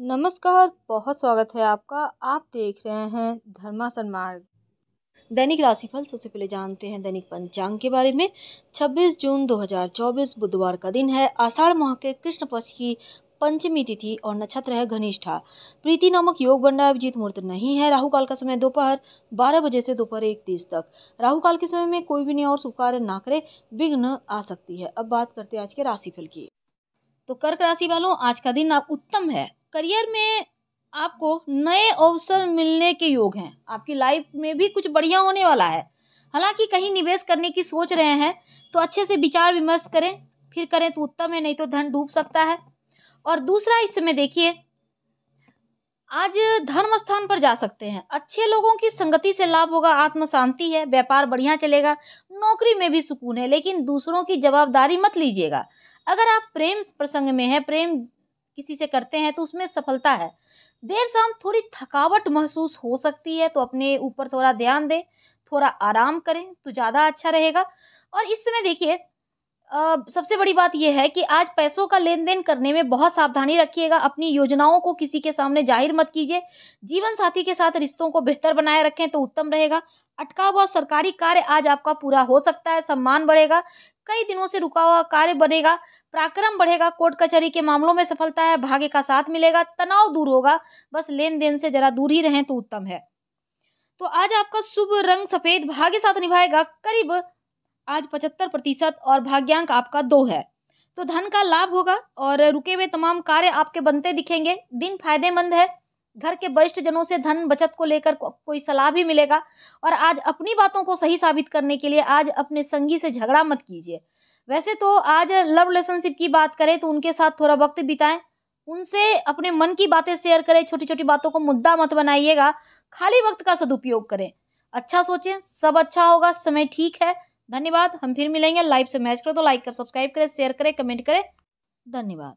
नमस्कार बहुत स्वागत है आपका आप देख रहे हैं धर्मा सन्मार्ग दैनिक राशिफल सबसे पहले जानते हैं दैनिक पंचांग के बारे में 26 जून 2024 बुधवार का दिन है आषाढ़ माह के कृष्ण पक्ष की पंचमी तिथि और नक्षत्र है घनिष्ठा प्रीति नामक योग बंडा अभिजीत मुहूर्त नहीं है राहु काल का समय दोपहर बारह बजे से दोपहर एक तीस तक राहु काल के समय में कोई भी नहीं और सुकार ना करे विघ्न आ सकती है अब बात करते हैं आज के राशिफल की तो कर्क राशि वालों आज का दिन आप उत्तम है करियर में आपको नए अवसर मिलने के योग हैं आपकी लाइफ में भी कुछ बढ़िया होने वाला है हालांकि कहीं निवेश करने की सोच रहे हैं तो अच्छे से विचार विमर्श करें फिर करें तो उत्तम है नहीं तो धन डूब सकता है और दूसरा इस समय देखिए आज धर्म स्थान पर जा सकते हैं अच्छे लोगों की संगति से लाभ होगा आत्म शांति है व्यापार बढ़िया चलेगा नौकरी में भी सुकून है लेकिन दूसरों की जवाबदारी मत लीजिएगा अगर आप प्रेम प्रसंग में हैं प्रेम किसी से करते हैं तो उसमें सफलता है देर शाम थोड़ी थकावट महसूस हो सकती है तो अपने ऊपर थोड़ा ध्यान दें थोड़ा आराम करें तो ज़्यादा अच्छा रहेगा और इस समय देखिए सबसे बड़ी बात यह है कि आज पैसों का लेन देन करने में बहुत सावधानी रखिएगा अपनी योजनाओं को किसी के सामने जाहिर मत कीजिए जीवन साथी के साथ रिश्तों को बेहतर बनाए रखें तो उत्तम रहेगा अटका हुआ सरकारी कार्य आज आपका पूरा हो सकता है सम्मान बढ़ेगा कई दिनों से रुका हुआ कार्य बनेगा पराक्रम बढ़ेगा कोर्ट कचहरी के मामलों में सफलता है भाग्य का साथ मिलेगा तनाव दूर होगा बस लेन देन से जरा दूर ही रहें तो उत्तम है तो आज आपका शुभ रंग सफेद भाग्य साथ निभाएगा करीब आज पचहत्तर प्रतिशत और भाग्यांक आपका दो है तो धन का लाभ होगा और रुके हुए तमाम कार्य आपके बनते दिखेंगे दिन फायदेमंद है घर के वरिष्ठ जनों से धन बचत को लेकर को, कोई सलाह भी मिलेगा और आज अपनी बातों को सही साबित करने के लिए आज अपने संगी से झगड़ा मत कीजिए वैसे तो आज लव रिलेशनशिप की बात करें तो उनके साथ थोड़ा वक्त बिताएं उनसे अपने मन की बातें शेयर करें छोटी छोटी बातों को मुद्दा मत बनाइएगा खाली वक्त का सदुपयोग करें अच्छा सोचें सब अच्छा होगा समय ठीक है धन्यवाद हम फिर मिलेंगे लाइव से मैच करो तो लाइक कर सब्सक्राइब करें शेयर करें कमेंट करें धन्यवाद